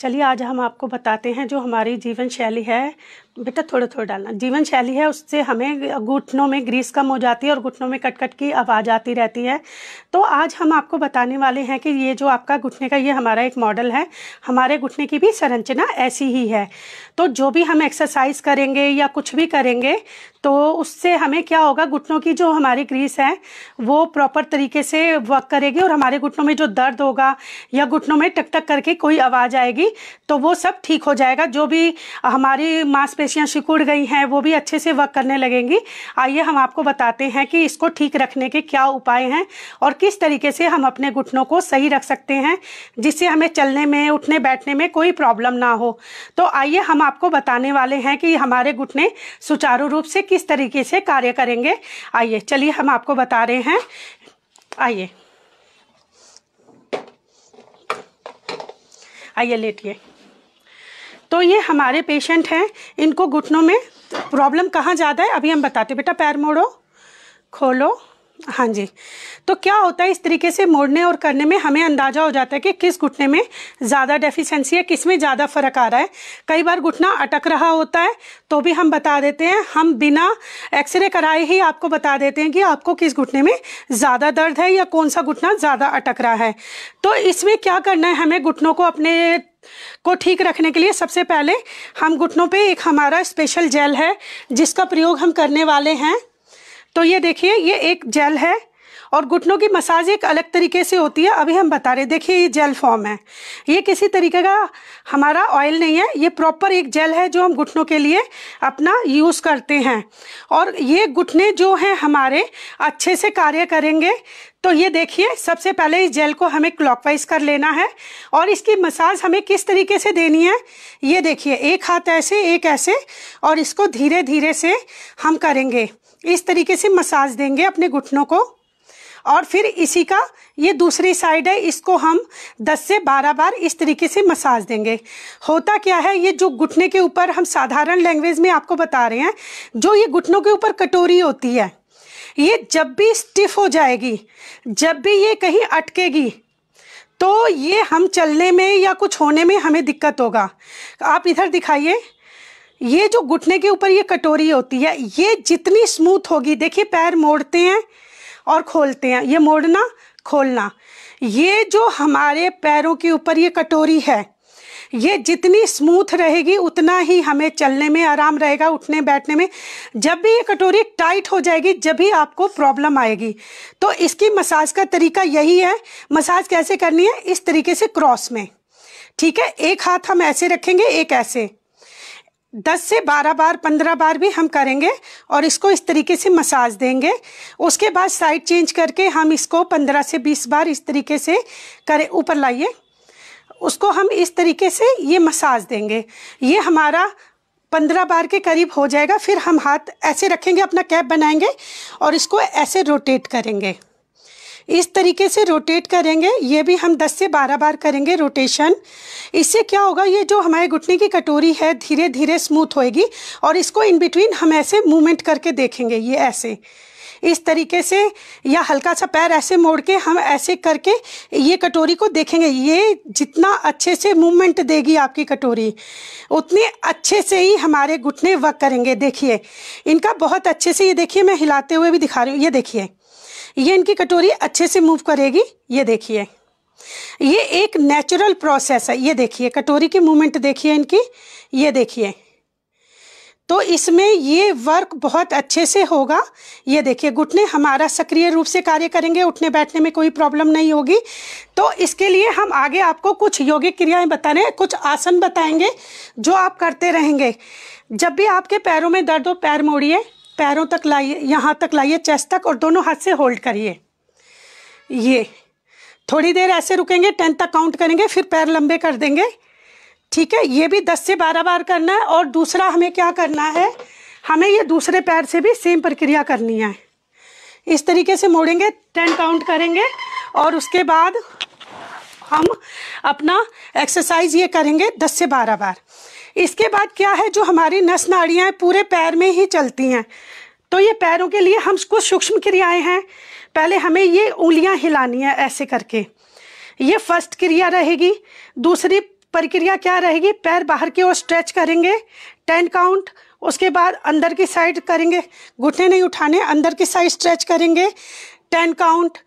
चलिए आज हम आपको बताते हैं जो हमारी जीवन शैली है बेटा थोड़ा थोड़ा डालना जीवन शैली है उससे हमें घुटनों में ग्रीस कम हो जाती है और घुटनों में कटकट की आवाज़ आती रहती है तो आज हम आपको बताने वाले हैं कि ये जो आपका घुटने का ये हमारा एक मॉडल है हमारे घुटने की भी संरचना ऐसी ही है तो जो भी हम एक्सरसाइज करेंगे या कुछ भी करेंगे तो उससे हमें क्या होगा घुटनों की जो हमारी ग्रीस है वो प्रॉपर तरीके से वर्क करेगी और हमारे घुटनों में जो दर्द होगा या घुटनों में टक टक करके कोई आवाज़ आएगी तो वो सब ठीक हो जाएगा जो भी हमारी मांसपेशी पेशियाँ सिकुड़ गई हैं वो भी अच्छे से वर्क करने लगेंगी आइए हम आपको बताते हैं कि इसको ठीक रखने के क्या उपाय हैं और किस तरीके से हम अपने घुटनों को सही रख सकते हैं जिससे हमें चलने में उठने बैठने में कोई प्रॉब्लम ना हो तो आइए हम आपको बताने वाले हैं कि हमारे घुटने सुचारू रूप से किस तरीके से कार्य करेंगे आइए चलिए हम आपको बता रहे हैं आइए आइए लेटिए तो ये हमारे पेशेंट हैं इनको घुटनों में प्रॉब्लम कहाँ ज़्यादा है अभी हम बताते बेटा पैर मोड़ो खोलो हाँ जी तो क्या होता है इस तरीके से मोड़ने और करने में हमें अंदाज़ा हो जाता है कि किस घुटने में ज़्यादा डेफिशिएंसी है किस में ज़्यादा फ़र्क आ रहा है कई बार घुटना अटक रहा होता है तो भी हम बता देते हैं हम बिना एक्सरे कराए ही आपको बता देते हैं कि आपको किस घुटने में ज़्यादा दर्द है या कौन सा घुटना ज़्यादा अटक रहा है तो इसमें क्या करना है हमें घुटनों को अपने को ठीक रखने के लिए सबसे पहले हम घुटनों पे एक हमारा स्पेशल जेल है जिसका प्रयोग हम करने वाले हैं तो ये देखिए ये एक जेल है और घुटनों की मसाज एक अलग तरीके से होती है अभी हम बता रहे हैं देखिए ये जेल फॉर्म है ये किसी तरीके का हमारा ऑयल नहीं है ये प्रॉपर एक जेल है जो हम घुटनों के लिए अपना यूज़ करते हैं और ये घुटने जो हैं हमारे अच्छे से कार्य करेंगे तो ये देखिए सबसे पहले इस जेल को हमें क्लॉकवाइज कर लेना है और इसकी मसाज हमें किस तरीके से देनी है ये देखिए एक हाथ ऐसे एक ऐसे और इसको धीरे धीरे से हम करेंगे इस तरीके से मसाज देंगे अपने घुटनों को और फिर इसी का ये दूसरी साइड है इसको हम 10 से 12 बार इस तरीके से मसाज देंगे होता क्या है ये जो घुटने के ऊपर हम साधारण लैंग्वेज में आपको बता रहे हैं जो ये घुटनों के ऊपर कटोरी होती है ये जब भी स्टिफ हो जाएगी जब भी ये कहीं अटकेगी तो ये हम चलने में या कुछ होने में हमें दिक्कत होगा आप इधर दिखाइए ये जो घुटने के ऊपर ये कटोरी होती है ये जितनी स्मूथ होगी देखिए पैर मोड़ते हैं और खोलते हैं ये मोड़ना खोलना ये जो हमारे पैरों के ऊपर ये कटोरी है ये जितनी स्मूथ रहेगी उतना ही हमें चलने में आराम रहेगा उठने बैठने में जब भी ये कटोरी टाइट हो जाएगी जब भी आपको प्रॉब्लम आएगी तो इसकी मसाज का तरीका यही है मसाज कैसे करनी है इस तरीके से क्रॉस में ठीक है एक हाथ हम ऐसे रखेंगे एक ऐसे दस से बारह बार पंद्रह बार भी हम करेंगे और इसको इस तरीके से मसाज देंगे उसके बाद साइड चेंज करके हम इसको पंद्रह से बीस बार इस तरीके से करें ऊपर लाइए उसको हम इस तरीके से ये मसाज देंगे ये हमारा पंद्रह बार के करीब हो जाएगा फिर हम हाथ ऐसे रखेंगे अपना कैप बनाएंगे और इसको ऐसे रोटेट करेंगे इस तरीके से रोटेट करेंगे ये भी हम 10 से 12 बार करेंगे रोटेशन इससे क्या होगा ये जो हमारे घुटने की कटोरी है धीरे धीरे स्मूथ होएगी और इसको इन बिटवीन हम ऐसे मूवमेंट करके देखेंगे ये ऐसे इस तरीके से या हल्का सा पैर ऐसे मोड़ के हम ऐसे करके ये कटोरी को देखेंगे ये जितना अच्छे से मूवमेंट देगी आपकी कटोरी उतने अच्छे से ही हमारे घुटने वर्क करेंगे देखिए इनका बहुत अच्छे से ये देखिए मैं हिलाते हुए भी दिखा रही हूँ ये देखिए ये इनकी कटोरी अच्छे से मूव करेगी ये देखिए ये एक नेचुरल प्रोसेस है ये देखिए कटोरी की मूवमेंट देखिए इनकी ये देखिए तो इसमें ये वर्क बहुत अच्छे से होगा ये देखिए घुटने हमारा सक्रिय रूप से कार्य करेंगे उठने बैठने में कोई प्रॉब्लम नहीं होगी तो इसके लिए हम आगे आपको कुछ योगिक क्रियाएं बता हैं कुछ आसन बताएंगे जो आप करते रहेंगे जब भी आपके पैरों में दर्द हो पैर मोड़िए पैरों तक लाइए यहाँ तक लाइए चेस्ट तक और दोनों हाथ से होल्ड करिए ये थोड़ी देर ऐसे रुकेंगे टेन तक काउंट करेंगे फिर पैर लंबे कर देंगे ठीक है ये भी दस से बारह बार करना है और दूसरा हमें क्या करना है हमें ये दूसरे पैर से भी सेम प्रक्रिया करनी है इस तरीके से मोड़ेंगे टेन काउंट करेंगे और उसके बाद हम अपना एक्सरसाइज ये करेंगे दस से बारह बार इसके बाद क्या है जो हमारी नस नाड़ियाँ पूरे पैर में ही चलती हैं तो ये पैरों के लिए हम कुछ सूक्ष्म क्रियाएं हैं पहले हमें ये उंगलियां हिलानी है ऐसे करके ये फर्स्ट क्रिया रहेगी दूसरी प्रक्रिया क्या रहेगी पैर बाहर की ओर स्ट्रेच करेंगे टेन काउंट उसके बाद अंदर की साइड करेंगे घुटने नहीं उठाने अंदर की साइड स्ट्रेच करेंगे टेन काउंट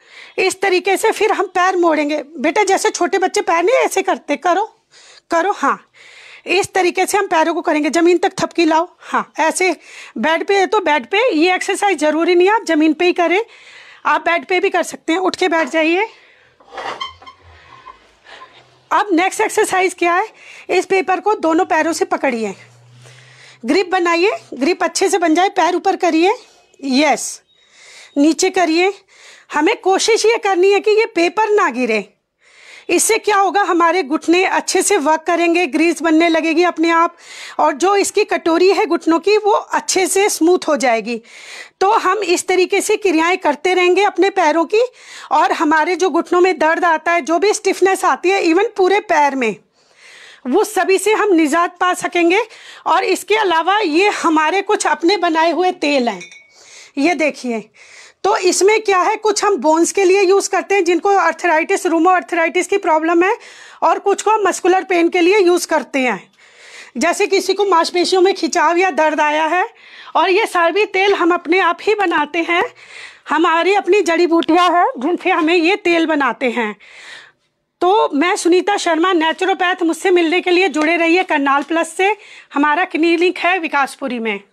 इस तरीके से फिर हम पैर मोड़ेंगे बेटा जैसे छोटे बच्चे पैर नहीं ऐसे करते करो करो हाँ इस तरीके से हम पैरों को करेंगे ज़मीन तक थपकी लाओ हाँ ऐसे बेड पे है तो बेड पे ये एक्सरसाइज ज़रूरी नहीं आप ज़मीन पे ही करें आप बेड पे भी कर सकते हैं उठ के बैठ जाइए अब नेक्स्ट एक्सरसाइज क्या है इस पेपर को दोनों पैरों से पकड़िए ग्रिप बनाइए ग्रिप अच्छे से बन जाए पैर ऊपर करिए यस नीचे करिए हमें कोशिश ये करनी है कि ये पेपर ना गिरे इससे क्या होगा हमारे घुटने अच्छे से वर्क करेंगे ग्रीस बनने लगेगी अपने आप और जो इसकी कटोरी है घुटनों की वो अच्छे से स्मूथ हो जाएगी तो हम इस तरीके से क्रियाएं करते रहेंगे अपने पैरों की और हमारे जो घुटनों में दर्द आता है जो भी स्टिफनेस आती है इवन पूरे पैर में वो सभी से हम निजात पा सकेंगे और इसके अलावा ये हमारे कुछ अपने बनाए हुए तेल हैं ये देखिए तो इसमें क्या है कुछ हम बोन्स के लिए यूज़ करते हैं जिनको अर्थराइटिस रूमो अर्थराइटिस की प्रॉब्लम है और कुछ को मस्कुलर पेन के लिए यूज़ करते हैं जैसे किसी को मांसपेशियों में खिंचाव या दर्द आया है और ये सारी तेल हम अपने आप ही बनाते हैं हमारी अपनी जड़ी बूटियाँ है जिनसे हमें ये तेल बनाते हैं तो मैं सुनीता शर्मा नेचुरोपैथ मुझसे मिलने के लिए जुड़े रहिए करनाल प्लस से हमारा क्लिनिक है विकासपुरी में